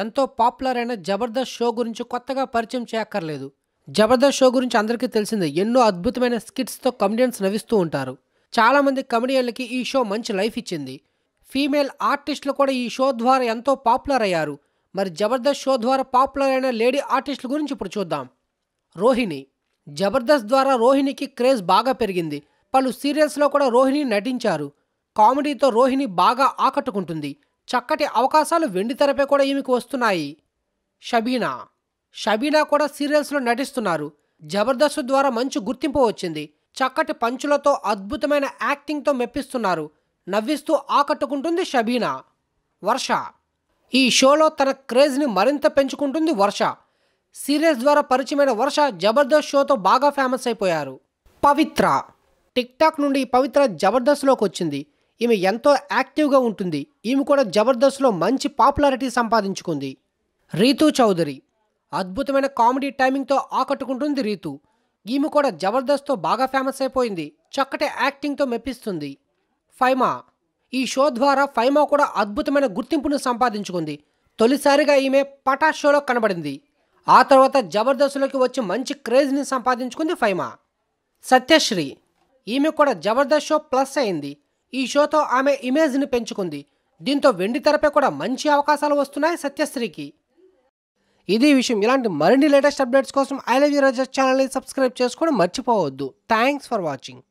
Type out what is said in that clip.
ఎంతో పాపులర్ అయిన జబర్దస్త్ షో గురించి కొత్తగా పరిచయం చేయక్కర్లేదు జబర్దస్త్ షో గురించి అందరికీ తెలిసిందే ఎన్నో అద్భుతమైన స్కిట్స్తో కమెడియన్స్ నవ్విస్తూ ఉంటారు చాలామంది కమెడియన్లకి ఈ షో మంచి లైఫ్ ఇచ్చింది ఫీమేల్ ఆర్టిస్టులు కూడా ఈ షో ద్వారా ఎంతో పాపులర్ అయ్యారు మరి జబర్దస్త్ షో ద్వారా పాపులర్ అయిన లేడీ ఆర్టిస్టుల గురించి ఇప్పుడు చూద్దాం రోహిణి జబర్దస్త్ ద్వారా రోహిణికి క్రేజ్ బాగా పెరిగింది పలు సీరియల్స్లో కూడా రోహిణి నటించారు కామెడీతో రోహిణి బాగా ఆకట్టుకుంటుంది చక్కటి అవకాశాలు వెండితెరపై కూడా ఈమెకు వస్తున్నాయి షబీనా షబీనా కూడా సీరియల్స్లో నటిస్తున్నారు జబర్దస్త్ ద్వారా మంచి గుర్తింపు వచ్చింది చక్కటి పంచులతో అద్భుతమైన యాక్టింగ్తో మెప్పిస్తున్నారు నవ్విస్తూ ఆకట్టుకుంటుంది షబీనా వర్ష ఈ షోలో తన క్రేజ్ని మరింత పెంచుకుంటుంది వర్ష సీరియల్స్ ద్వారా పరిచయమైన వర్ష జబర్దస్త్ షోతో బాగా ఫేమస్ అయిపోయారు పవిత్ర టిక్టాక్ నుండి పవిత్ర జబర్దస్త్లోకి వచ్చింది ఈమె ఎంతో యాక్టివ్గా ఉంటుంది ఈమె కూడా జబర్దస్త్లో మంచి పాపులారిటీ సంపాదించుకుంది రీతు చౌదరి అద్భుతమైన కామెడీ టైమింగ్తో ఆకట్టుకుంటుంది రీతు ఈమె కూడా జబర్దస్త్తో బాగా ఫేమస్ అయిపోయింది చక్కటి యాక్టింగ్తో మెప్పిస్తుంది ఫైమా ఈ షో ద్వారా ఫైమా కూడా అద్భుతమైన గుర్తింపును సంపాదించుకుంది తొలిసారిగా ఈమె పటా షోలో కనబడింది ఆ తర్వాత జబర్దస్త్లోకి వచ్చి మంచి క్రేజ్ని సంపాదించుకుంది ఫైమా సత్యశ్రీ ఈమె కూడా జబర్దస్త్ షో ప్లస్ అయింది ఈ షోతో ఆమె ఇమేజ్ని పెంచుకుంది దీంతో వెండి తెరపై కూడా మంచి అవకాశాలు వస్తున్నాయి సత్యశ్రీకి ఇది విషయం ఇలాంటి మరిన్ని లేటెస్ట్ అప్డేట్స్ కోసం ఐ లవ్ యూ ఛానల్ని సబ్స్క్రైబ్ చేసుకోవడం మర్చిపోవద్దు థ్యాంక్స్ ఫర్ వాచింగ్